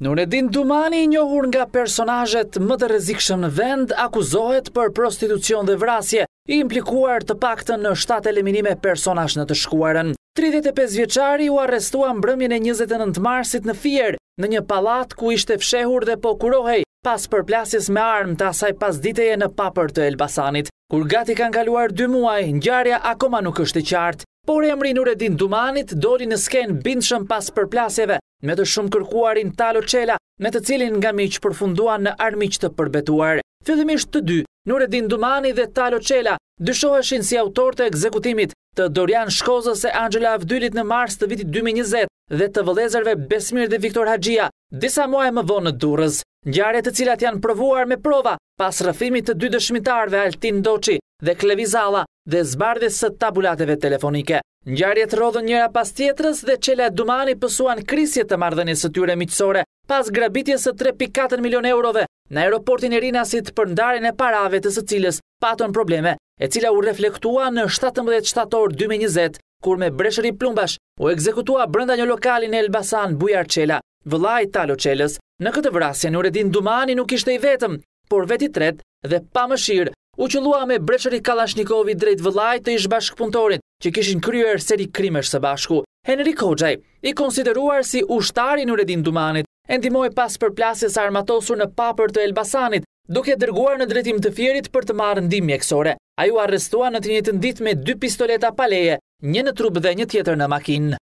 Nuredin Dumani, njohur nga personajet më të rezikshëm në vend, akuzohet për prostitucion dhe vrasje, i implikuar të pakten në 7 eliminime personash në të shkuarën. 35 vjeqari u arrestua mbrëmjën e 29 marsit në Fier, në një palat ku ishte fshehur dhe po kurohej, pas përplasjes me armë të asaj pas diteje në papër të Elbasanit. Kur gati kanë kaluar 2 muaj, njarja akoma nuk është e qartë, por emri Nuredin Dumanit doli në skenë bindëshëm pas përplasjeve, me të shumë kërkuarin Talo Qela, me të cilin nga miqë përfunduan në armiqë të përbetuar. Fëllimisht të dy, Nuredin Dumani dhe Talo Qela, dyshoheshin si autor të ekzekutimit të Dorian Shkozës e Angela Avdylit në mars të vitit 2020 dhe të vëlezerve Besmir dhe Viktor Hagia, disa muaj më vonë në durës. Njare të cilat janë provuar me prova pas rëfimit të dy dëshmitarve Altin Doqi dhe Klevizala dhe zbardhe së tabulateve telefonike. Ngjarjet rrodhën njëra pas tjetrës dhe Çela Dumani pësuan krisje të marrëdhënies së tyre miqësore pas grabitjes së 3.4 milion eurove në aeroportin e Rinasit për ndarjen e parave të së cilës patën probleme, e cila u reflektua në 17 shtator 2020, kur me breshëri plumbash u ekzekutua brenda një lokali në Elbasan Bujar Qela, vëlla i Talo Qeles, Në këtë vrasje Nuredin Dumani nuk ishte i vetëm, por vet i tretë dhe pa mëshirë u qëllua me breqëri Kalashnikovi drejt vëllaj të ishbashkëpuntorin që kishin kryer seri krimesh së bashku. Henri Hoxhaj, i konsideruar si ushtari në redin Dumanit, endimoj pas për plasjes armatosur në papër të Elbasanit, duke dërguar në drejtim të firit për të marë ndim mjekësore. A ju arrestua në të njëtë ndit me dy pistoleta paleje, një në trup dhe një tjetër në makinë.